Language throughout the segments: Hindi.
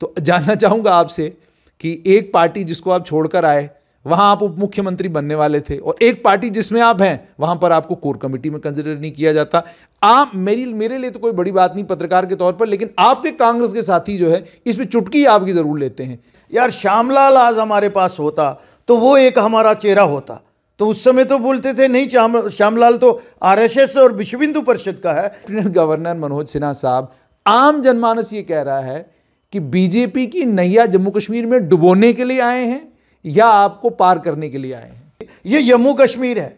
तो जानना चाहूंगा आपसे कि एक पार्टी जिसको आप छोड़कर आए वहां आप उप मुख्यमंत्री बनने वाले थे और एक पार्टी जिसमें आप हैं वहां पर आपको कोर कमेटी में कंसिडर नहीं किया जाता आप मेरी मेरे लिए तो कोई बड़ी बात नहीं पत्रकार के तौर पर लेकिन आपके कांग्रेस के साथी जो है इस पर चुटकी आपकी ज़रूर लेते हैं यार श्यामलाल आज हमारे पास होता तो वो एक हमारा चेहरा होता तो उस समय तो बोलते थे नहीं श्यामलाल तो आर और विश्व हिंदू परिषद का है गवर्नर मनोज सिन्हा साहब आम जनमानस ये कह रहा है कि बीजेपी की नैया जम्मू कश्मीर में डुबोने के लिए आए हैं या आपको पार करने के लिए आए हैं ये जम्मू कश्मीर है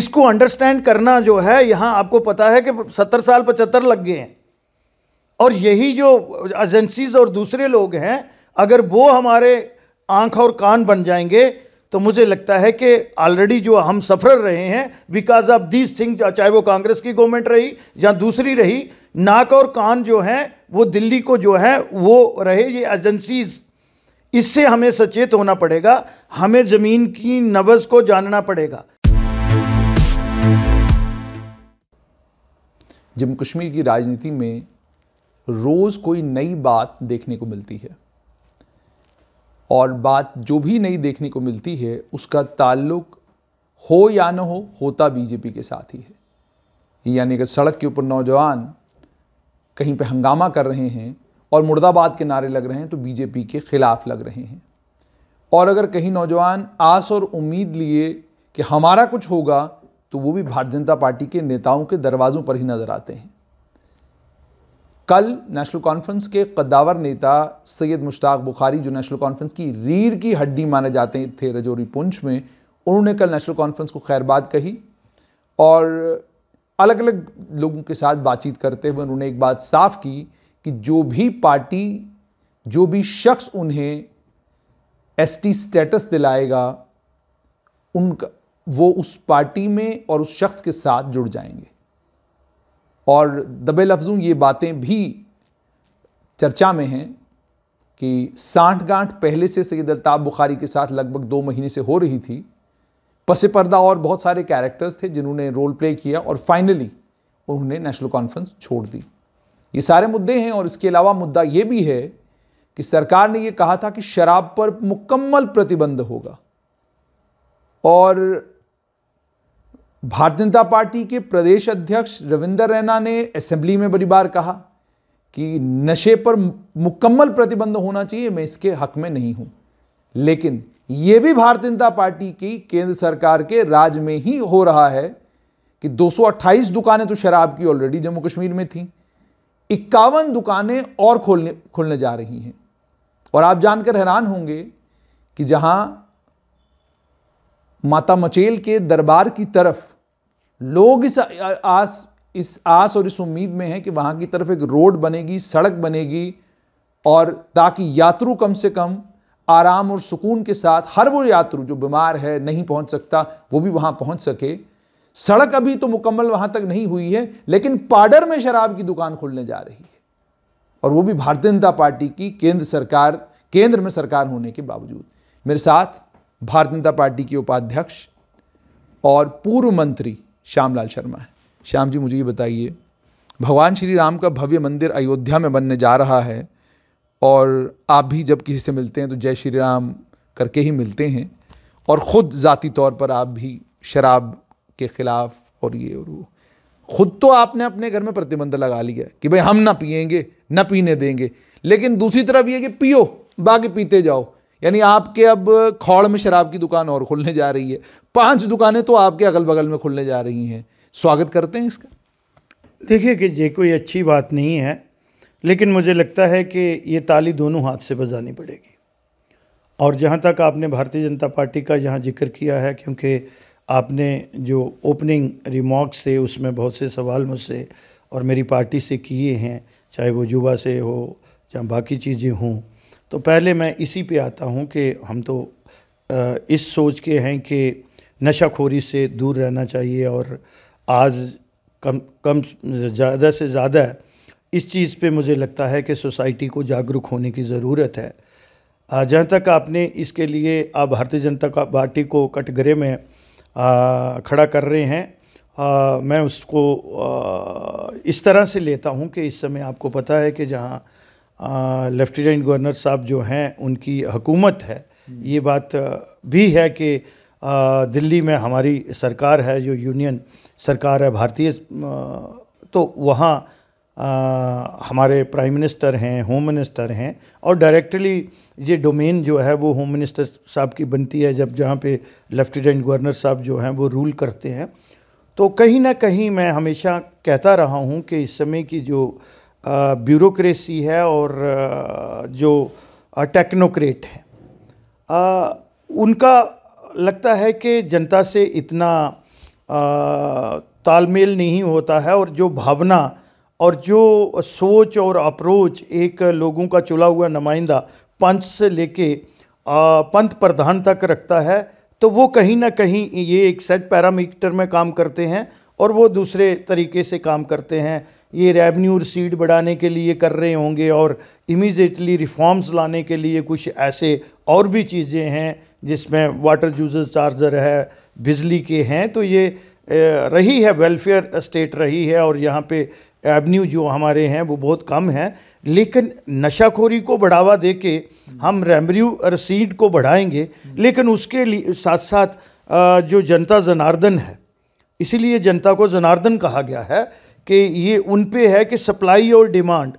इसको अंडरस्टैंड करना जो है यहां आपको पता है कि सत्तर साल पचहत्तर लग गए हैं और यही जो एजेंसीज और दूसरे लोग हैं अगर वो हमारे आंख और कान बन जाएंगे तो मुझे लगता है कि ऑलरेडी जो हम सफर रहे हैं बिकॉज ऑफ दीज थिंग चाहे वो कांग्रेस की गवर्नमेंट रही या दूसरी रही नाक और कान जो हैं वो दिल्ली को जो है वो रहे ये एजेंसीज़ इससे हमें सचेत होना पड़ेगा हमें ज़मीन की नवज को जानना पड़ेगा जम्मू कश्मीर की राजनीति में रोज़ कोई नई बात देखने को मिलती है और बात जो भी नई देखने को मिलती है उसका ताल्लुक हो या न हो होता बीजेपी के साथ ही है यानी अगर सड़क के ऊपर नौजवान कहीं पे हंगामा कर रहे हैं और मुर्दाबाद के नारे लग रहे हैं तो बीजेपी के ख़िलाफ़ लग रहे हैं और अगर कहीं नौजवान आस और उम्मीद लिए कि हमारा कुछ होगा तो वो भी भारतीय जनता पार्टी के नेताओं के दरवाज़ों पर ही नज़र आते हैं कल नेशनल कॉन्फ्रेंस के कद्दावर नेता सैयद मुश्ताक बुखारी जो नेशनल कॉन्फ्रेंस की रीढ़ की हड्डी माने जाते थे रजौरी पुंछ में उन्होंने कल नेशनल कॉन्फ्रेंस को खैरबाद कही और अलग अलग लोगों के साथ बातचीत करते हुए उन्होंने एक बात साफ की कि जो भी पार्टी जो भी शख्स उन्हें एसटी स्टेटस दिलाएगा उनका वो उस पार्टी में और उस शख्स के साथ जुड़ जाएंगे और दबे लफ्ज़ों ये बातें भी चर्चा में हैं कि साठ गांठ पहले से सैद अलताफ़ बुखारी के साथ लगभग दो महीने से हो रही थी पसे पर्दा और बहुत सारे कैरेक्टर्स थे जिन्होंने रोल प्ले किया और फाइनली उन्होंने नेशनल कॉन्फ्रेंस छोड़ दी ये सारे मुद्दे हैं और इसके अलावा मुद्दा ये भी है कि सरकार ने ये कहा था कि शराब पर मुकम्मल प्रतिबंध होगा और भारतीय जनता पार्टी के प्रदेश अध्यक्ष रविंदर रैना ने असेंबली में बड़ी बार कहा कि नशे पर मुकम्मल प्रतिबंध होना चाहिए मैं इसके हक में नहीं हूं लेकिन यह भी भारतीय जनता पार्टी की केंद्र सरकार के राज में ही हो रहा है कि 228 दुकानें तो शराब की ऑलरेडी जम्मू कश्मीर में थी इक्यावन दुकानें और खोलने खोलने जा रही हैं और आप जानकर हैरान होंगे कि जहां माता मचेल के दरबार की तरफ लोग इस आस इस आस और इस उम्मीद में है कि वहाँ की तरफ एक रोड बनेगी सड़क बनेगी और ताकि यात्रु कम से कम आराम और सुकून के साथ हर वो यात्रु जो बीमार है नहीं पहुँच सकता वो भी वहाँ पहुँच सके सड़क अभी तो मुकम्मल वहाँ तक नहीं हुई है लेकिन पाडर में शराब की दुकान खुलने जा रही है और वो भी भारतीय जनता पार्टी की केंद्र सरकार केंद्र में सरकार होने के बावजूद मेरे साथ भारतीय जनता पार्टी के उपाध्यक्ष और पूर्व मंत्री श्याम लाल शर्मा है श्याम जी मुझे ये बताइए भगवान श्री राम का भव्य मंदिर अयोध्या में बनने जा रहा है और आप भी जब किसी से मिलते हैं तो जय श्री राम करके ही मिलते हैं और ख़ुद ज़ाती तौर पर आप भी शराब के ख़िलाफ़ और ये और वो खुद तो आपने अपने घर में प्रतिबंध लगा लिया कि भाई हम ना पिएंगे ना पीने देंगे लेकिन दूसरी तरफ ये कि पियो बाकी पीते जाओ यानी आपके अब खौड़ में शराब की दुकान और खुलने जा रही है पांच दुकानें तो आपके अगल बगल में खुलने जा रही हैं स्वागत करते हैं इसका देखिए कि ये कोई अच्छी बात नहीं है लेकिन मुझे लगता है कि ये ताली दोनों हाथ से बजानी पड़ेगी और जहाँ तक आपने भारतीय जनता पार्टी का यहाँ जिक्र किया है क्योंकि आपने जो ओपनिंग रिमार्क्स थे उसमें बहुत से सवाल मुझसे और मेरी पार्टी से किए हैं चाहे वो युवा से हो चाहे बाकी चीज़ें हों तो पहले मैं इसी पे आता हूँ कि हम तो इस सोच के हैं कि नशाखोरी से दूर रहना चाहिए और आज कम कम ज़्यादा से ज़्यादा इस चीज़ पे मुझे लगता है कि सोसाइटी को जागरूक होने की ज़रूरत है जहाँ तक आपने इसके लिए आप भारतीय जनता पार्टी को कटघरे में खड़ा कर रहे हैं आ, मैं उसको आ, इस तरह से लेता हूं कि इस समय आपको पता है कि जहां लेफ्टिनेंट गवर्नर साहब जो हैं उनकी हकूमत है ये बात भी है कि दिल्ली में हमारी सरकार है जो यूनियन सरकार है भारतीय तो वहाँ हमारे प्राइम मिनिस्टर हैं होम मिनिस्टर हैं और डायरेक्टली ये डोमेन जो है वो होम मिनिस्टर साहब की बनती है जब जहाँ पे लेफ्टिनेंट गवर्नर साहब जो हैं वो रूल करते हैं तो कहीं ना कहीं मैं हमेशा कहता रहा हूँ कि इस समय की जो ब्यूरोक्रेसी है और जो टेक्नोक्रेट है उनका लगता है कि जनता से इतना तालमेल नहीं होता है और जो भावना और जो सोच और अप्रोच एक लोगों का चुला हुआ नुमाइंदा पंच से लेके पंथ प्रधान तक रखता है तो वो कहीं ना कहीं ये एक सेट पैरामीटर में काम करते हैं और वो दूसरे तरीके से काम करते हैं ये रेवेन्यू रिसीड बढ़ाने के लिए कर रहे होंगे और इमीजिएटली रिफॉर्म्स लाने के लिए कुछ ऐसे और भी चीज़ें हैं जिसमें वाटर जूजर चार्जर है बिजली के हैं तो ये रही है वेलफेयर स्टेट रही है और यहाँ पे एवन्यू जो हमारे हैं वो बहुत कम हैं लेकिन नशाखोरी को बढ़ावा दे के हम रेवन्यू रसीड को बढ़ाएंगे लेकिन उसके लिए साथ साथ जो जनता जनार्दन है इसीलिए जनता को जनार्दन कहा गया है कि ये उन पे है कि सप्लाई और डिमांड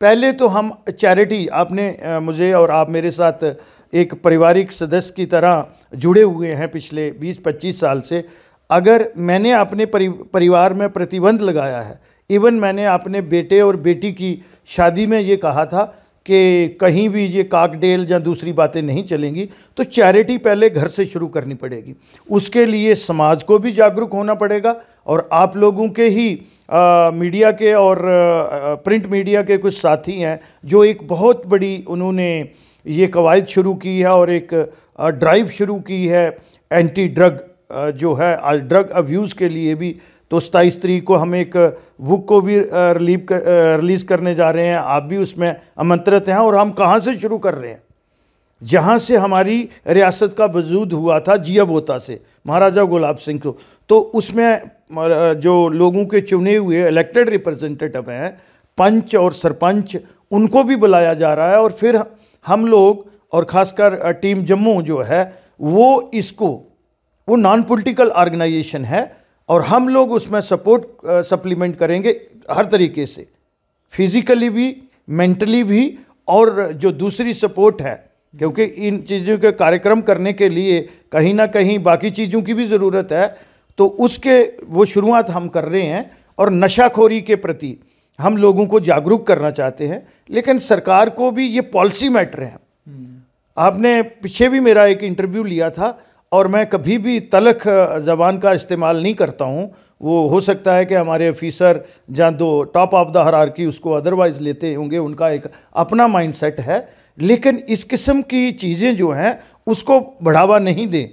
पहले तो हम चैरिटी आपने मुझे और आप मेरे साथ एक पारिवारिक सदस्य की तरह जुड़े हुए हैं पिछले 20-25 साल से अगर मैंने अपने परि, परिवार में प्रतिबंध लगाया है इवन मैंने अपने बेटे और बेटी की शादी में ये कहा था कि कहीं भी ये काकडेल या दूसरी बातें नहीं चलेंगी तो चैरिटी पहले घर से शुरू करनी पड़ेगी उसके लिए समाज को भी जागरूक होना पड़ेगा और आप लोगों के ही आ, मीडिया के और आ, प्रिंट मीडिया के कुछ साथी हैं जो एक बहुत बड़ी उन्होंने ये कवायद शुरू की है और एक ड्राइव शुरू की है एंटी ड्रग जो है ड्रग अब्यूज़ के लिए भी तो सताईस तरीक को हम एक बुक को भी रिलीव कर, रिलीज़ करने जा रहे हैं आप भी उसमें आमंत्रित हैं और हम कहाँ से शुरू कर रहे हैं जहाँ से हमारी रियासत का वजूद हुआ था जिया बोता से महाराजा गुलाब सिंह को तो उसमें जो लोगों के चुने हुए इलेक्टेड रिप्रेजेंटेटिव हैं पंच और सरपंच उनको भी बुलाया जा रहा है और फिर हम लोग और ख़ासकर टीम जम्मू जो है वो इसको वो नॉन पॉलिटिकल ऑर्गेनाइजेशन है और हम लोग उसमें सपोर्ट सप्लीमेंट करेंगे हर तरीके से फिज़िकली भी मेंटली भी और जो दूसरी सपोर्ट है क्योंकि इन चीज़ों के कार्यक्रम करने के लिए कहीं ना कहीं बाकी चीज़ों की भी ज़रूरत है तो उसके वो शुरुआत हम कर रहे हैं और नशाखोरी के प्रति हम लोगों को जागरूक करना चाहते हैं लेकिन सरकार को भी ये पॉलिसी मैटर है हम्म। आपने पीछे भी मेरा एक इंटरव्यू लिया था और मैं कभी भी तलख ज़बान का इस्तेमाल नहीं करता हूँ वो हो सकता है कि हमारे ऑफिसर जहाँ दो टॉप ऑफ द की उसको अदरवाइज़ लेते होंगे उनका एक अपना माइंड सेट है लेकिन इस किस्म की चीज़ें जो हैं उसको बढ़ावा नहीं दें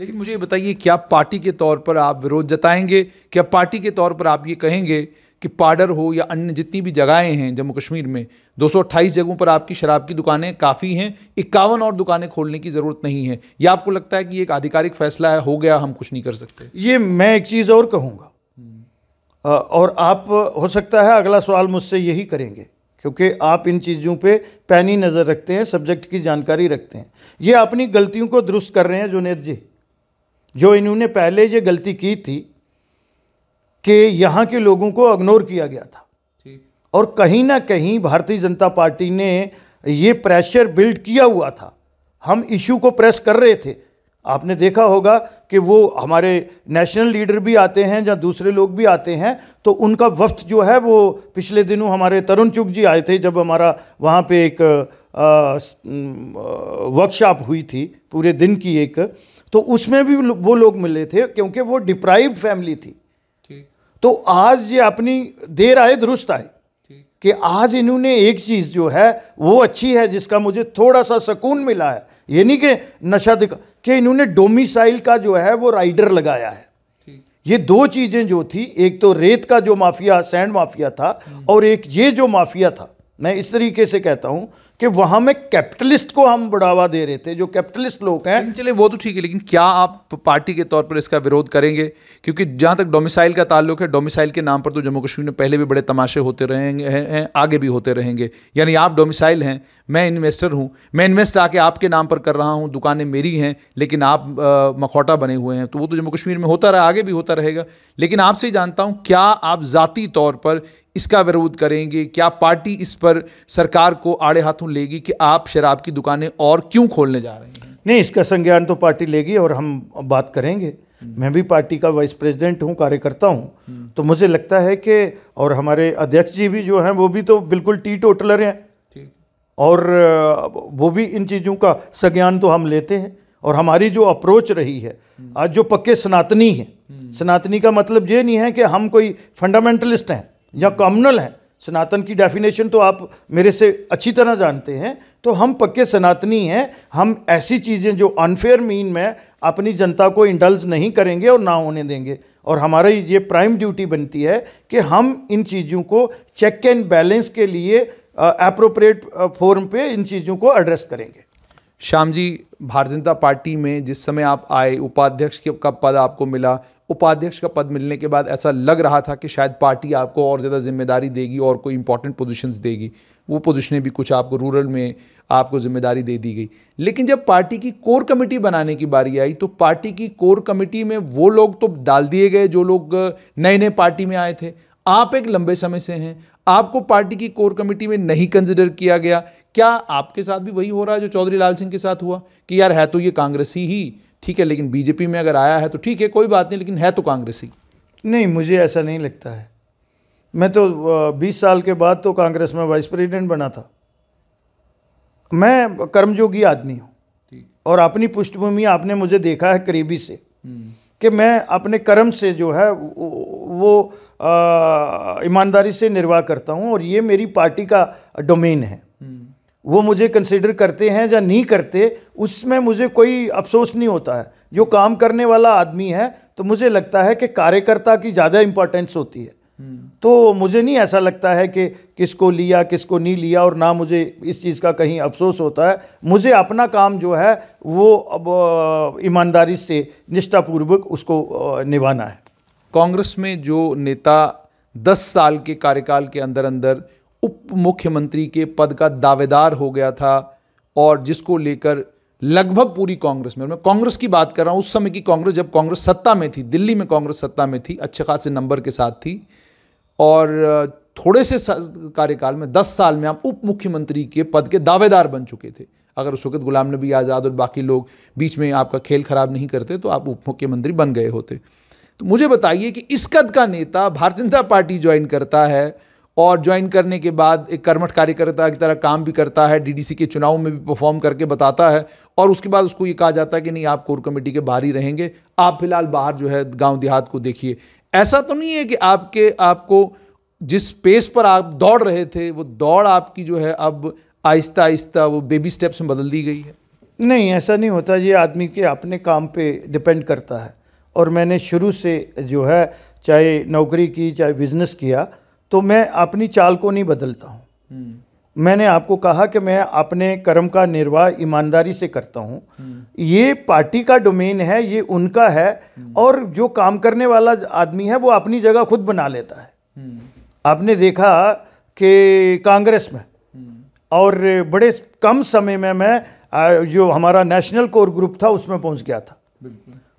लेकिन मुझे बताइए क्या पार्टी के तौर पर आप विरोध जताएंगे क्या पार्टी के तौर पर आप ये कहेंगे कि पाडर हो या अन्य जितनी भी जगहें हैं जम्मू कश्मीर में 228 जगहों पर आपकी शराब की दुकानें काफ़ी हैं इक्यावन और दुकानें खोलने की ज़रूरत नहीं है या आपको लगता है कि एक आधिकारिक फैसला है हो गया हम कुछ नहीं कर सकते ये मैं एक चीज़ और कहूँगा और आप हो सकता है अगला सवाल मुझसे यही करेंगे क्योंकि आप इन चीज़ों पे पैनी नज़र रखते हैं सब्जेक्ट की जानकारी रखते हैं ये अपनी गलतियों को दुरुस्त कर रहे हैं जुनेद जी जो इन्होंने पहले ये गलती की थी कि यहाँ के लोगों को इग्नोर किया गया था और कहीं ना कहीं भारतीय जनता पार्टी ने ये प्रेशर बिल्ड किया हुआ था हम इशू को प्रेस कर रहे थे आपने देखा होगा कि वो हमारे नेशनल लीडर भी आते हैं या दूसरे लोग भी आते हैं तो उनका वफ्त जो है वो पिछले दिनों हमारे तरुण चुग जी आए थे जब हमारा वहाँ पे एक वर्कशॉप हुई थी पूरे दिन की एक तो उसमें भी वो लोग मिले थे क्योंकि वो डिप्राइव्ड फैमिली थी तो आज ये अपनी देर आए दुरुस्त आए कि आज इन्होंने एक चीज़ जो है वो अच्छी है जिसका मुझे थोड़ा सा सुकून मिला है ये नहीं कि नशा दिखा कि इन्होंने डोमिसाइल का जो है वो राइडर लगाया है ये दो चीज़ें जो थी एक तो रेत का जो माफिया सैंड माफिया था हम्म। और एक ये जो माफिया था मैं इस तरीके से कहता हूं कि वहां में कैपिटलिस्ट को हम बढ़ावा दे रहे थे जो कैपिटलिस्ट लोग हैं चलिए वो तो ठीक है लेकिन क्या आप पार्टी के तौर पर इसका विरोध करेंगे क्योंकि जहां तक डोमिसाइल का ताल्लुक है डोमिसाइल के नाम पर तो जम्मू कश्मीर में पहले भी बड़े तमाशे होते रहेंगे हैं आगे भी होते रहेंगे यानी आप डोमिसाइल हैं मैं इन्वेस्टर हूँ मैं इन्वेस्ट आके आपके नाम पर कर रहा हूँ दुकानें मेरी हैं लेकिन आप मखौटा बने हुए हैं तो वो तो जम्मू कश्मीर में होता रहा आगे भी होता रहेगा लेकिन आपसे जानता हूँ क्या आप ज़ाती तौर पर इसका विरोध करेंगे क्या पार्टी इस पर सरकार को आड़े हाथों लेगी कि आप शराब की दुकानें और क्यों खोलने जा रहे हैं नहीं इसका संज्ञान तो पार्टी लेगी और हम बात करेंगे हम्म। मैं भी पार्टी का वाइस प्रेसिडेंट हूँ कार्यकर्ता हूँ हम्म। तो मुझे लगता है कि और हमारे अध्यक्ष जी भी जो हैं वो भी तो बिल्कुल टी टोटलर हैं और वो भी इन चीज़ों का संज्ञान तो हम लेते हैं और हमारी जो अप्रोच रही है हम्म। आज जो पक्के सनातनी हैं सनातनी का मतलब ये नहीं है कि हम कोई फंडामेंटलिस्ट हैं या कॉमनल है सनातन की डेफिनेशन तो आप मेरे से अच्छी तरह जानते हैं तो हम पक्के सनातनी हैं हम ऐसी चीज़ें जो अनफेयर मीन में अपनी जनता को इंडल्ज नहीं करेंगे और ना होने देंगे और हमारी ये प्राइम ड्यूटी बनती है कि हम इन चीज़ों को चेक एंड बैलेंस के लिए अप्रोप्रिएट फॉर्म पे इन चीज़ों को एड्रेस करेंगे श्याम जी भारतीय जनता पार्टी में जिस समय आप आए उपाध्यक्ष का पद आपको मिला उपाध्यक्ष का पद मिलने के बाद ऐसा लग रहा था कि शायद पार्टी आपको और ज़्यादा जिम्मेदारी देगी और कोई इंपॉर्टेंट पोजीशंस देगी वो पोजीशनें भी कुछ आपको रूरल में आपको जिम्मेदारी दे दी गई लेकिन जब पार्टी की कोर कमेटी बनाने की बारी आई तो पार्टी की कोर कमेटी में वो लोग तो डाल दिए गए जो लोग नए नए पार्टी में आए थे आप एक लंबे समय से हैं आपको पार्टी की कोर कमेटी में नहीं कंसिडर किया गया क्या आपके साथ भी वही हो रहा है जो चौधरी लाल सिंह के साथ हुआ कि यार है तो ये कांग्रेसी ही ठीक है लेकिन बीजेपी में अगर आया है तो ठीक है कोई बात नहीं लेकिन है तो कांग्रेसी नहीं मुझे ऐसा नहीं लगता है मैं तो 20 साल के बाद तो कांग्रेस में वाइस प्रेसिडेंट बना था मैं कर्मयोगी आदमी हूँ और अपनी पृष्ठभूमि आपने मुझे देखा है करीबी से हम्म। कि मैं अपने कर्म से जो है वो ईमानदारी से निर्वाह करता हूँ और ये मेरी पार्टी का डोमेन है हम्म। वो मुझे कंसिडर करते हैं या नहीं करते उसमें मुझे कोई अफसोस नहीं होता है जो काम करने वाला आदमी है तो मुझे लगता है कि कार्यकर्ता की ज़्यादा इम्पोर्टेंस होती है हम्म। तो मुझे नहीं ऐसा लगता है कि किसको लिया किसको नहीं लिया और ना मुझे इस चीज़ का कहीं अफसोस होता है मुझे अपना काम जो है वो अब ईमानदारी से निष्ठापूर्वक उसको निभाना है कांग्रेस में जो नेता दस साल के कार्यकाल के अंदर अंदर उप मुख्यमंत्री के पद का दावेदार हो गया था और जिसको लेकर लगभग पूरी कांग्रेस में मैं कांग्रेस की बात कर रहा हूँ उस समय की कांग्रेस जब कांग्रेस सत्ता में थी दिल्ली में कांग्रेस सत्ता में थी अच्छे खासे नंबर के साथ थी और थोड़े से कार्यकाल में दस साल में आप उप मुख्यमंत्री के पद के दावेदार बन चुके थे अगर उस वक्त गुलाम नबी आज़ाद और बाकी लोग बीच में आपका खेल खराब नहीं करते तो आप उप मुख्यमंत्री बन गए होते तो मुझे बताइए कि इस कद का नेता भारतीय जनता पार्टी ज्वाइन करता है और ज्वाइन करने के बाद एक कर्मठ कार्यकर्ता की तरह काम भी करता है डीडीसी के चुनाव में भी परफॉर्म करके बताता है और उसके बाद उसको ये कहा जाता है कि नहीं आप कोर कमेटी के बाहर ही रहेंगे आप फिलहाल बाहर जो है गांव देहात को देखिए ऐसा तो नहीं है कि आपके आपको जिस पेस पर आप दौड़ रहे थे वो दौड़ आपकी जो है अब आहिस्ता आहिस्ता वो बेबी स्टेप्स में बदल दी गई है नहीं ऐसा नहीं होता ये आदमी के अपने काम पर डिपेंड करता है और मैंने शुरू से जो है चाहे नौकरी की चाहे बिज़नेस किया तो मैं अपनी चाल को नहीं बदलता हूँ हम्म। मैंने आपको कहा कि मैं अपने कर्म का निर्वाह ईमानदारी से करता हूँ हम्म। ये पार्टी का डोमेन है ये उनका है हम्म। और जो काम करने वाला आदमी है वो अपनी जगह खुद बना लेता है आपने देखा कि कांग्रेस में और बड़े कम समय में मैं जो हमारा नेशनल कोर ग्रुप था उसमें पहुंच गया था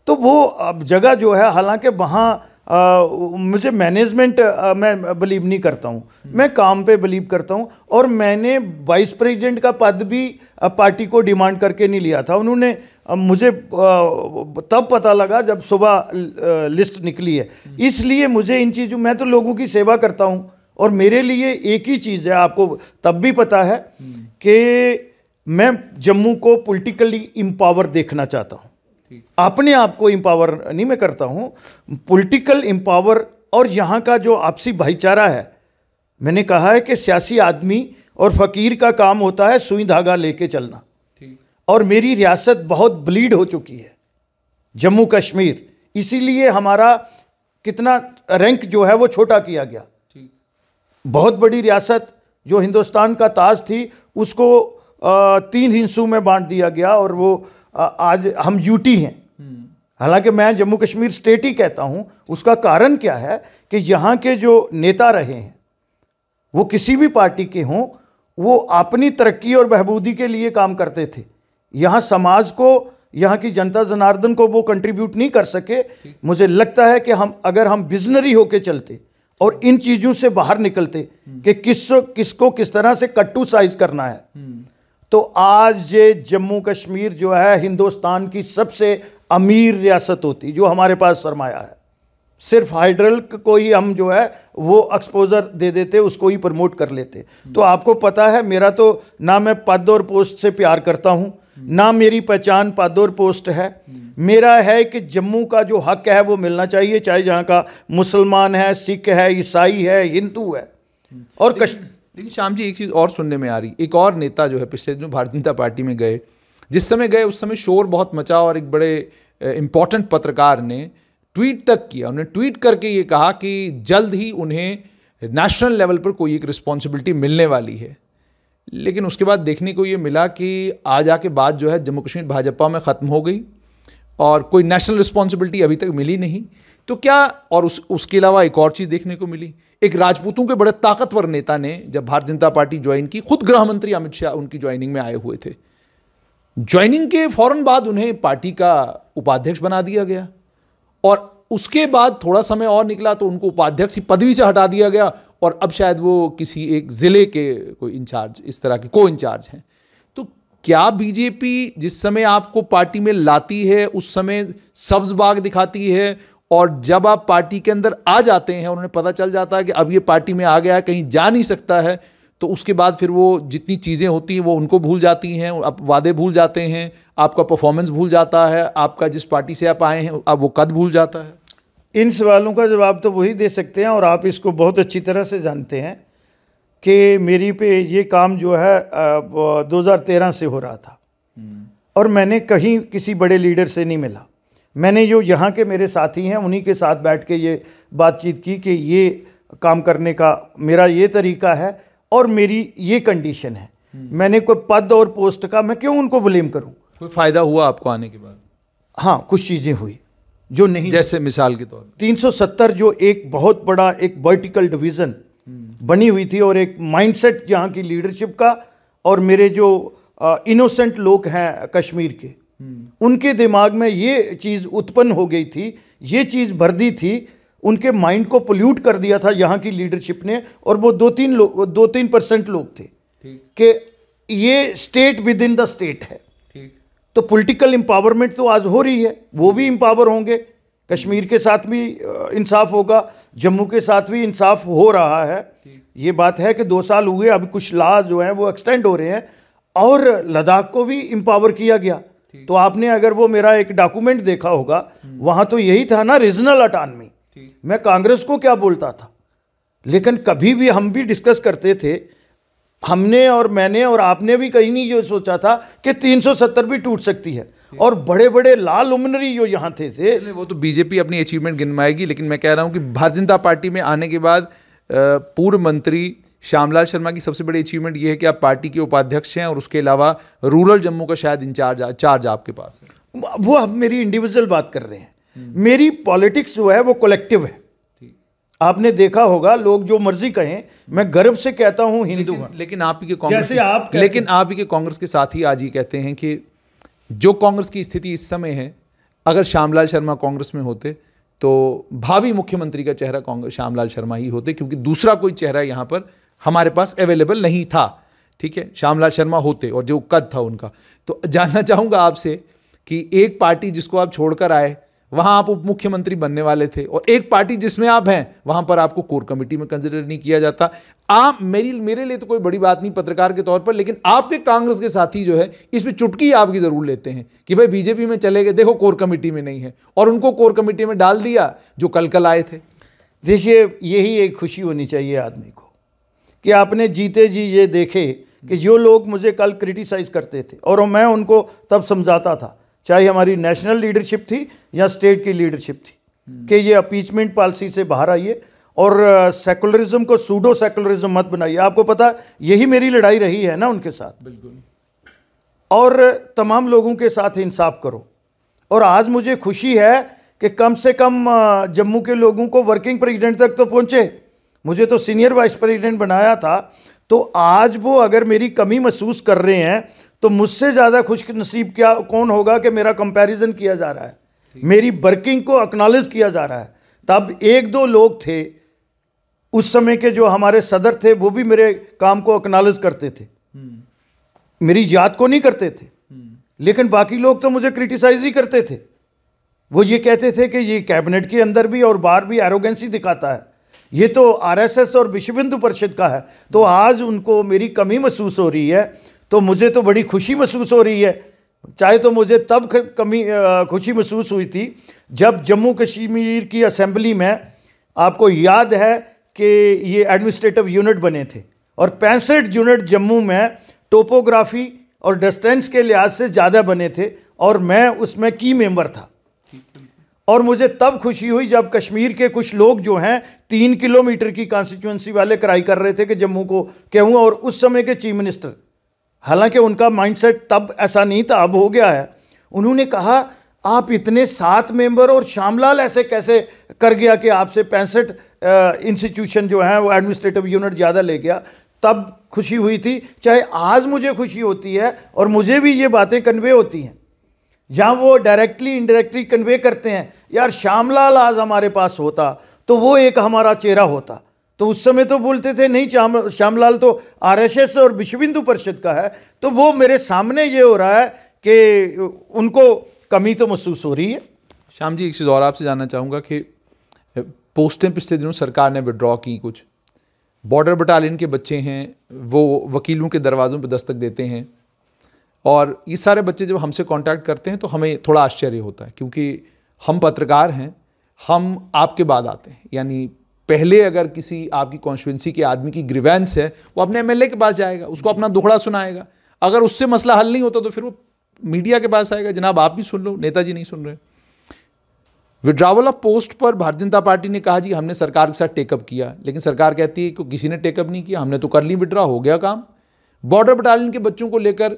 तो वो अब जगह जो है हालांकि वहाँ मुझे मैनेजमेंट मैं बिलीव नहीं करता हूँ हम्म। मैं काम पे बिलीव करता हूँ और मैंने वाइस प्रेसिडेंट का पद भी पार्टी को डिमांड करके नहीं लिया था उन्होंने मुझे तब पता लगा जब सुबह लिस्ट निकली है हम्म। इसलिए मुझे इन चीज़ों मैं तो लोगों की सेवा करता हूँ और मेरे लिए एक ही चीज़ है आपको तब भी पता है हम्म। कि मैं जम्मू को पॉलिटिकली इम्पावर देखना चाहता हूँ अपने आप को इम्पावर नहीं मैं करता हूँ पॉलिटिकल इम्पावर और यहाँ का जो आपसी भाईचारा है मैंने कहा है कि सियासी आदमी और फ़कीर का काम होता है सुई धागा लेके चलना और मेरी रियासत बहुत ब्लीड हो चुकी है जम्मू कश्मीर इसीलिए हमारा कितना रैंक जो है वो छोटा किया गया बहुत बड़ी रियासत जो हिंदुस्तान का ताज थी उसको तीन हिंसों में बांट दिया गया और वो आज हम यूटी हैं हालांकि मैं जम्मू कश्मीर स्टेट ही कहता हूं उसका कारण क्या है कि यहाँ के जो नेता रहे हैं वो किसी भी पार्टी के हों वो अपनी तरक्की और बहबूदी के लिए काम करते थे यहाँ समाज को यहाँ की जनता जनार्दन को वो कंट्रीब्यूट नहीं कर सके मुझे लगता है कि हम अगर हम बिजनरी होके चलते और इन चीज़ों से बाहर निकलते कि किस किसको किस तरह से कट्टू साइज करना है तो आज ये जम्मू कश्मीर जो है हिंदुस्तान की सबसे अमीर रियासत होती जो हमारे पास सरमाया है सिर्फ हाइड्रल को ही हम जो है वो एक्सपोज़र दे देते उसको ही प्रमोट कर लेते तो आपको पता है मेरा तो ना मैं पद और पोस्ट से प्यार करता हूँ ना मेरी पहचान और पोस्ट है मेरा है कि जम्मू का जो हक है वो मिलना चाहिए चाहे जहाँ का मुसलमान है सिख है ईसाई है हिंदू है और कश्मीर लेकिन श्याम जी एक चीज़ और सुनने में आ रही एक और नेता जो है पिछले दिनों भारतीय जनता पार्टी में गए जिस समय गए उस समय शोर बहुत मचा और एक बड़े इम्पॉर्टेंट पत्रकार ने ट्वीट तक किया उन्होंने ट्वीट करके ये कहा कि जल्द ही उन्हें नेशनल लेवल पर कोई एक रिस्पॉन्सिबिलिटी मिलने वाली है लेकिन उसके बाद देखने को ये मिला कि आज आके बाद जो है जम्मू कश्मीर भाजपा में ख़त्म हो गई और कोई नेशनल रिस्पॉन्सिबिलिटी अभी तक मिली नहीं तो क्या और उस उसके अलावा एक और चीज़ देखने को मिली एक राजपूतों के बड़े ताकतवर नेता ने जब भारतीय जनता पार्टी ज्वाइन की खुद गृह मंत्री अमित शाह उनकी ज्वाइनिंग में आए हुए थे ज्वाइनिंग के फौरन बाद उन्हें पार्टी का उपाध्यक्ष बना दिया गया और उसके बाद थोड़ा समय और निकला तो उनको उपाध्यक्ष की पदवी से हटा दिया गया और अब शायद वो किसी एक ज़िले के कोई इंचार्ज इस तरह के को इंचार्ज हैं तो क्या बीजेपी जिस समय आपको पार्टी में लाती है उस समय सब्ज बाग दिखाती है और जब आप पार्टी के अंदर आ जाते हैं उन्हें पता चल जाता है कि अब ये पार्टी में आ गया है कहीं जा नहीं सकता है तो उसके बाद फिर वो जितनी चीज़ें होती हैं वो उनको भूल जाती हैं आप वादे भूल जाते हैं आपका परफॉर्मेंस भूल जाता है आपका जिस पार्टी से आप आए हैं आप वो कद भूल जाता है इन सवालों का जवाब तो वही दे सकते हैं और आप इसको बहुत अच्छी तरह से जानते हैं कि मेरी पे ये काम जो है दो से हो रहा था हम्म। और मैंने कहीं किसी बड़े लीडर से नहीं मिला मैंने जो यहाँ के मेरे साथी हैं उन्हीं के साथ बैठ के ये बातचीत की कि ये काम करने का मेरा ये तरीका है और मेरी ये कंडीशन है हम्म। मैंने कोई पद और पोस्ट का मैं क्यों उनको ब्लेम करूं कोई फ़ायदा हुआ आपको आने के बाद हाँ कुछ चीज़ें हुई जो नहीं जैसे मिसाल के तौर पर सत्तर जो एक बहुत बड़ा एक वर्टिकल हम्म। डिवीज़न बनी हुई थी और एक माइंडसेट यहाँ की लीडरशिप का और मेरे जो इनोसेंट लोग हैं कश्मीर के हम्म। उनके दिमाग में ये चीज़ उत्पन्न हो गई थी ये चीज़ भर दी थी उनके माइंड को पोल्यूट कर दिया था यहाँ की लीडरशिप ने और वो दो तीन लोग दो तीन परसेंट लोग थे कि ये state within the state है तो पॉलिटिकल इंपावरमेंट तो आज हो रही है वो भी इम्पावर होंगे कश्मीर के साथ भी इंसाफ होगा जम्मू के साथ भी इंसाफ हो रहा है ये बात है कि दो साल हुए अब कुछ लाज जो हैं वो एक्सटेंड हो रहे हैं और लद्दाख को भी एम्पावर किया गया तो आपने अगर वो मेरा एक डॉक्यूमेंट देखा होगा वहां तो यही था ना रीजनल अटानमी मैं कांग्रेस को क्या बोलता था लेकिन कभी भी हम भी डिस्कस करते थे हमने और मैंने और आपने भी कहीं नहीं जो सोचा था कि 370 भी टूट सकती है और बड़े बड़े लाल उमनरी जो यहाँ थे थे वो तो बीजेपी अपनी अचीवमेंट गिनवाएगी लेकिन मैं कह रहा हूँ कि भारतीय जनता पार्टी में आने के बाद पूर्व मंत्री श्यामलाल शर्मा की सबसे बड़ी अचीवमेंट ये है कि आप पार्टी के उपाध्यक्ष हैं और उसके अलावा रूरल जम्मू का शायद इंचार्ज चार्ज आपके पास है वो आप मेरी इंडिविजुअल बात कर रहे हैं मेरी पॉलिटिक्स जो है वो कलेक्टिव है आपने देखा होगा लोग जो मर्जी कहें मैं गर्व से कहता हूं हिंदू लेकिन, लेकिन आप ही के कांग्रेस आप लेकिन आप ही के कांग्रेस के साथ ही आज ये कहते हैं कि जो कांग्रेस की स्थिति इस समय है अगर श्यामलाल शर्मा कांग्रेस में होते तो भावी मुख्यमंत्री का चेहरा कांग्रेस श्यामलाल शर्मा ही होते क्योंकि दूसरा कोई चेहरा यहाँ पर हमारे पास अवेलेबल नहीं था ठीक है श्यामलाल शर्मा होते और जो कद था उनका तो जानना चाहूँगा आपसे कि एक पार्टी जिसको आप छोड़कर आए वहाँ आप उप मुख्यमंत्री बनने वाले थे और एक पार्टी जिसमें आप हैं वहाँ पर आपको कोर कमेटी में कंसिडर नहीं किया जाता आप मेरी मेरे लिए तो कोई बड़ी बात नहीं पत्रकार के तौर पर लेकिन आपके कांग्रेस के साथी जो है इसमें चुटकी आपकी ज़रूर लेते हैं कि भाई बीजेपी में चले गए देखो कोर कमेटी में नहीं है और उनको कोर कमेटी में डाल दिया जो कल कल आए थे देखिए यही एक खुशी होनी चाहिए आदमी को कि आपने जीते जी ये देखे कि जो लोग मुझे कल क्रिटिसाइज़ करते थे और मैं उनको तब समझाता था चाहे हमारी नेशनल लीडरशिप थी या स्टेट की लीडरशिप थी कि ये अपीचमेंट पॉलिसी से बाहर आइए और सेकुलरिज्म को सूडो सेकुलरिज्म मत बनाइए आपको पता यही मेरी लड़ाई रही है ना उनके साथ बिल्कुल और तमाम लोगों के साथ इंसाफ करो और आज मुझे खुशी है कि कम से कम जम्मू के लोगों को वर्किंग प्रेसिडेंट तक तो पहुँचे मुझे तो सीनियर वाइस प्रेसिडेंट बनाया था तो आज वो अगर मेरी कमी महसूस कर रहे हैं तो मुझसे ज़्यादा खुश नसीब क्या कौन होगा कि मेरा कंपैरिजन किया जा रहा है मेरी वर्किंग को अक्नॉलेज किया जा रहा है तब एक दो लोग थे उस समय के जो हमारे सदर थे वो भी मेरे काम को अक्नॉलेज करते थे हम्म। मेरी याद को नहीं करते थे हम्म। लेकिन बाकी लोग तो मुझे क्रिटिसाइज ही करते थे वो ये कहते थे कि ये कैबिनेट के अंदर भी और बाहर भी एरोगेंसी दिखाता है ये तो आरएसएस और विश्व हिंदू परिषद का है तो आज उनको मेरी कमी महसूस हो रही है तो मुझे तो बड़ी खुशी महसूस हो रही है चाहे तो मुझे तब कमी खुशी महसूस हुई थी जब जम्मू कश्मीर की असेंबली में आपको याद है कि ये एडमिनिस्ट्रेटिव यूनिट बने थे और पैंसठ यूनिट जम्मू में टोपोग्राफी और डिस्टेंस के लिहाज से ज़्यादा बने थे और मैं उसमें की मेंबर था और मुझे तब खुशी हुई जब कश्मीर के कुछ लोग जो हैं तीन किलोमीटर की कॉन्स्टिट्यूंसी वाले कराई कर रहे थे कि जम्मू को कहूँ और उस समय के चीफ मिनिस्टर हालांकि उनका माइंडसेट तब ऐसा नहीं था अब हो गया है उन्होंने कहा आप इतने सात मेंबर और श्यामलाल ऐसे कैसे कर गया कि आपसे पैंसठ इंस्टीट्यूशन जो हैं वो एडमिनिस्ट्रेटिव यूनिट ज़्यादा ले गया तब खुशी हुई थी चाहे आज मुझे खुशी होती है और मुझे भी ये बातें कन्वे होती हैं या वो डायरेक्टली इनडायरेक्टली कन्वे करते हैं यार श्यामलाल आज हमारे पास होता तो वो एक हमारा चेहरा होता तो उस समय तो बोलते थे नहीं श्याम श्यामलाल तो आरएसएस और विश्व हिंदू परिषद का है तो वो मेरे सामने ये हो रहा है कि उनको कमी तो महसूस हो रही है श्याम जी एक चीज़ और आपसे जानना चाहूँगा कि पोस्टें पिछले दिनों सरकार ने विड्रॉ की कुछ बॉर्डर बटालियन के बच्चे हैं वो वकीलों के दरवाज़ों पर दस्तक देते हैं और ये सारे बच्चे जब हमसे कांटेक्ट करते हैं तो हमें थोड़ा आश्चर्य होता है क्योंकि हम पत्रकार हैं हम आपके बाद आते हैं यानी पहले अगर किसी आपकी कॉन्स्टिट्यूंसी के आदमी की ग्रीवेंस है वो अपने एमएलए के पास जाएगा उसको अपना दुखड़ा सुनाएगा अगर उससे मसला हल नहीं होता तो फिर वो मीडिया के पास आएगा जनाब आप भी सुन लो नेताजी नहीं सुन रहे विड्रावल ऑफ पोस्ट पर भारतीय जनता पार्टी ने कहा जी हमने सरकार के साथ टेकअप किया लेकिन सरकार कहती है कि किसी ने टेकअप नहीं किया हमने तो कर ली विड्रा हो गया काम बॉर्डर बटालियन के बच्चों को लेकर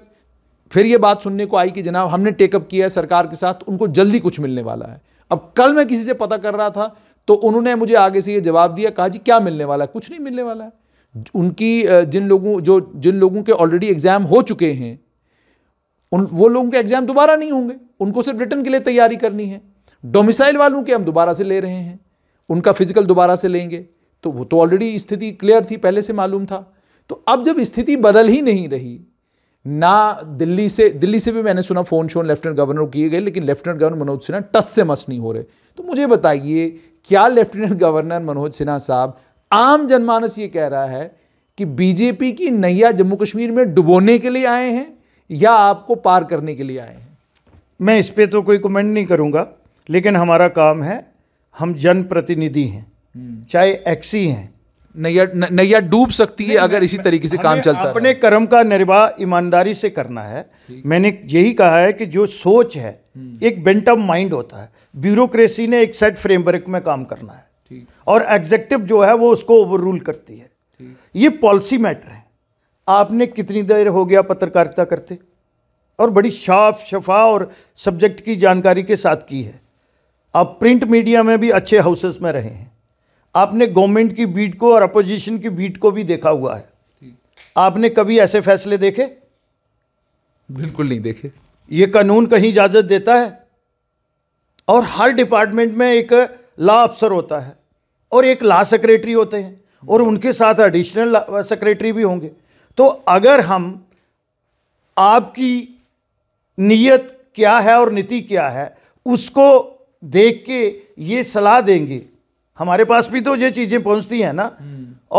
फिर ये बात सुनने को आई कि जनाब हमने टेकअप किया है सरकार के साथ उनको जल्दी कुछ मिलने वाला है अब कल मैं किसी से पता कर रहा था तो उन्होंने मुझे आगे से ये जवाब दिया कहा जी क्या मिलने वाला है कुछ नहीं मिलने वाला है उनकी जिन लोगों जो जिन लोगों के ऑलरेडी एग्ज़ाम हो चुके हैं उन वो लोगों के एग्ज़ाम दोबारा नहीं होंगे उनको सिर्फ रिटर्न के लिए तैयारी करनी है डोमिसाइल वालों के हम दोबारा से ले रहे हैं उनका फिजिकल दोबारा से लेंगे तो वो तो ऑलरेडी स्थिति क्लियर थी पहले से मालूम था तो अब जब स्थिति बदल ही नहीं रही ना दिल्ली से दिल्ली से भी मैंने सुना फ़ोन शोन लेफ्टिनेंट गवर्नर किए गए लेकिन लेफ्टिनेंट गवर्नर मनोज सिन्हा टस से मस नहीं हो रहे तो मुझे बताइए क्या लेफ्टिनेंट गवर्नर मनोज सिन्हा साहब आम जनमानस ये कह रहा है कि बीजेपी की नैया जम्मू कश्मीर में डुबोने के लिए आए हैं या आपको पार करने के लिए आए हैं मैं इस पर तो कोई कमेंट नहीं करूँगा लेकिन हमारा काम है हम जनप्रतिनिधि हैं हम्म। चाहे एक्सी हैं नैया नैया डूब सकती है अगर इसी तरीके से काम चलता है अपने कर्म का निर्वाह ईमानदारी से करना है मैंने यही कहा है कि जो सोच है हम्म। एक बेंट ऑफ माइंड होता है ब्यूरोक्रेसी ने एक सेट फ्रेमवर्क में काम करना है और एग्जेक्टिव जो है वो उसको ओवर रूल करती है ये पॉलिसी मैटर है आपने कितनी देर हो गया पत्रकारिता करते और बड़ी साफ शफा और सब्जेक्ट की जानकारी के साथ की है आप प्रिंट मीडिया में भी अच्छे हाउसेस में रहे हैं आपने गवर्नमेंट की बीट को और अपोजिशन की बीट को भी देखा हुआ है आपने कभी ऐसे फैसले देखे बिल्कुल नहीं देखे ये कानून कहीं इजाज़त देता है और हर डिपार्टमेंट में एक लॉ अफसर होता है और एक ला सेक्रेटरी होते हैं और उनके साथ एडिशनल सेक्रेटरी भी होंगे तो अगर हम आपकी नीयत क्या है और नीति क्या है उसको देख के ये सलाह देंगे हमारे पास भी तो ये चीज़ें पहुंचती हैं ना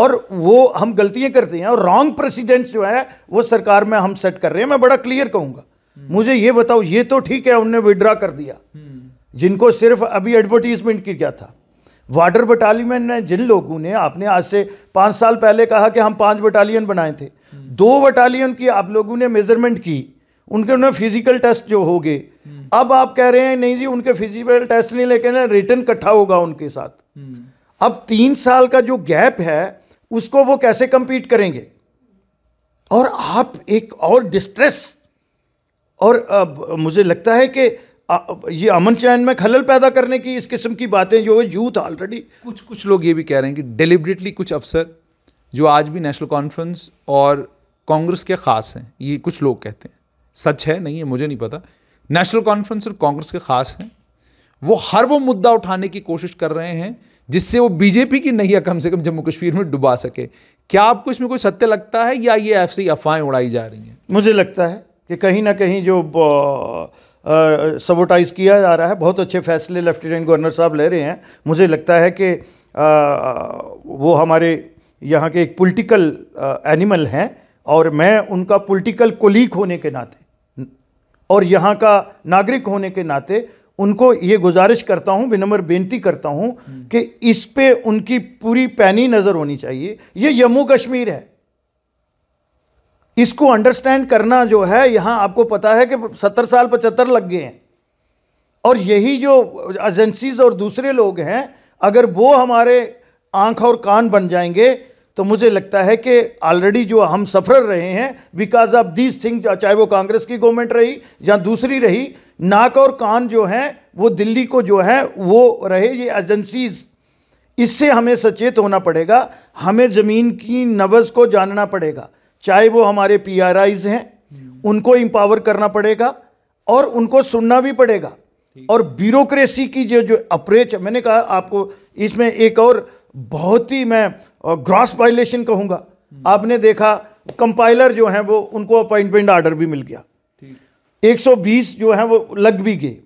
और वो हम गलतियां करते हैं और रॉन्ग प्रेसिडेंट जो है वो सरकार में हम सेट कर रहे हैं मैं बड़ा क्लियर कहूंगा मुझे ये बताओ ये तो ठीक है उनने विड्रा कर दिया जिनको सिर्फ अभी एडवर्टीजमेंट की क्या था वाटर बटालियन ने जिन लोगों ने आपने आज से पांच साल पहले कहा कि हम पांच बटालियन बनाए थे दो बटालियन की आप लोगों ने मेजरमेंट की उनके उन्होंने फिजिकल टेस्ट जो हो गए अब आप कह रहे हैं नहीं जी उनके फिजिकल टेस्ट नहीं लेके ना रिटर्न इकट्ठा होगा उनके साथ हम्म। अब तीन साल का जो गैप है उसको वो कैसे कंपीट करेंगे और आप एक और डिस्ट्रेस और अब मुझे लगता है कि ये अमन चैन में खलल पैदा करने की इस किस्म की बातें जो है यूथ ऑलरेडी कुछ कुछ लोग ये भी कह रहे हैं कि डिलिब्रेटली कुछ अफसर जो आज भी नेशनल कॉन्फ्रेंस और कांग्रेस के ख़ास हैं ये कुछ लोग कहते हैं सच है नहीं है मुझे नहीं पता नेशनल कॉन्फ्रेंस और कांग्रेस के खास हैं वो हर वो मुद्दा उठाने की कोशिश कर रहे हैं जिससे वो बीजेपी की नहीं कम से कम जम्मू कश्मीर में डुबा सके क्या आपको इसमें कोई सत्य लगता है या ये ऐसी अफवाहें उड़ाई जा रही हैं मुझे लगता है कि कहीं ना कहीं जो सबोटाइज किया जा रहा है बहुत अच्छे फैसले लेफ्टिनेंट गवर्नर साहब ले रहे हैं मुझे लगता है कि आ, वो हमारे यहाँ के एक पॉलिटिकल एनिमल हैं और मैं उनका पॉलिटिकल कोलीग होने के नाते और यहाँ का नागरिक होने के नाते उनको ये गुजारिश करता हूँ विनम्र बेनती करता हूँ कि इस पे उनकी पूरी पैनी नज़र होनी चाहिए ये जम्मू कश्मीर है इसको अंडरस्टैंड करना जो है यहाँ आपको पता है कि सत्तर साल पचहत्तर लग गए हैं और यही जो एजेंसीज और दूसरे लोग हैं अगर वो हमारे आंख और कान बन जाएंगे तो मुझे लगता है कि ऑलरेडी जो हम सफर रहे हैं बिकॉज ऑफ दीज थिंग चाहे वो कांग्रेस की गवर्नमेंट रही या दूसरी रही नाक और कान जो हैं वो दिल्ली को जो है वो रहे ये एजेंसीज इससे हमें सचेत होना पड़ेगा हमें ज़मीन की नवज को जानना पड़ेगा चाहे वो हमारे पी हैं उनको इम्पावर करना पड़ेगा और उनको सुनना भी पड़ेगा और ब्यूरोक्रेसी की जो जो अप्रोच मैंने कहा आपको इसमें एक और बहुत ही मैं और ग्रॉस वायलेशन कहूँगा आपने देखा कंपाइलर जो हैं वो उनको अपॉइंटमेंट ऑर्डर भी मिल गया 120 जो हैं वो लग भी गए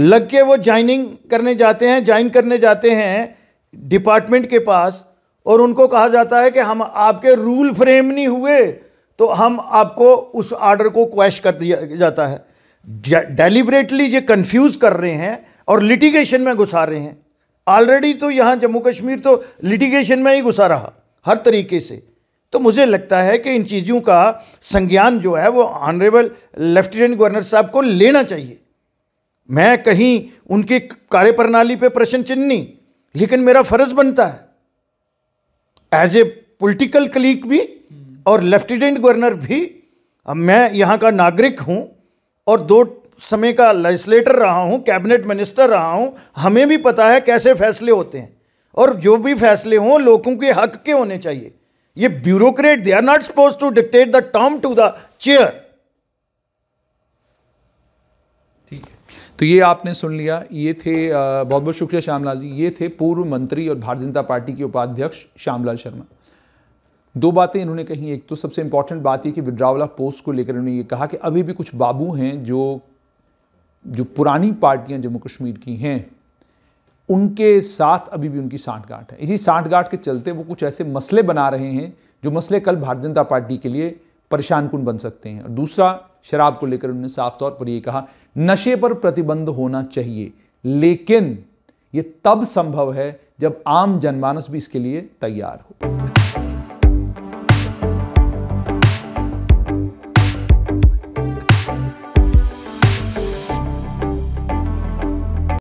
लग के वो ज्वाइनिंग करने जाते हैं ज्वाइन करने जाते हैं डिपार्टमेंट के पास और उनको कहा जाता है कि हम आपके रूल फ्रेम नहीं हुए तो हम आपको उस आर्डर को क्वैश कर दिया जाता है डेलिबरेटली ये कंफ्यूज कर रहे हैं और लिटिगेशन में घुसा रहे हैं ऑलरेडी तो यहाँ जम्मू कश्मीर तो लिटिगेशन में ही घुसा रहा हर तरीके से तो मुझे लगता है कि इन चीज़ों का संज्ञान जो है वो ऑनरेबल लेफ्टिनेंट गवर्नर साहब को लेना चाहिए मैं कहीं उनके कार्यप्रणाली पे प्रश्न चिन्ह नहीं लेकिन मेरा फ़र्ज़ बनता है एज ए पॉलिटिकल कलीग भी और लेफ्टिनेंट गवर्नर भी मैं यहाँ का नागरिक हूँ और दो समय का लेजिस्लेटर रहा हूँ कैबिनेट मिनिस्टर रहा हूँ हमें भी पता है कैसे फैसले होते हैं और जो भी फैसले हों लोगों के हक के होने चाहिए ये bureaucrat they are not suppose to dictate the term to the chair तो ये आपने सुन लिया ये थे बहुत बहुत शुक्रिया श्यामलाल जी ये थे पूर्व मंत्री और भारतीय जनता पार्टी के उपाध्यक्ष श्यामलाल शर्मा दो बातें इन्होंने कही एक तो सबसे इंपॉर्टेंट बात ये कि विड्रावला पोस्ट को लेकर इन्होंने ये कहा कि अभी भी कुछ बाबू हैं जो जो पुरानी पार्टियां जम्मू कश्मीर की हैं उनके साथ अभी भी उनकी साठगांठ है इसी साठगांठ के चलते वो कुछ ऐसे मसले बना रहे हैं जो मसले कल भारतीय जनता पार्टी के लिए परेशान कुन बन सकते हैं और दूसरा शराब को लेकर उन्होंने साफ तौर पर यह कहा नशे पर प्रतिबंध होना चाहिए लेकिन ये तब संभव है जब आम जनमानस भी इसके लिए तैयार हो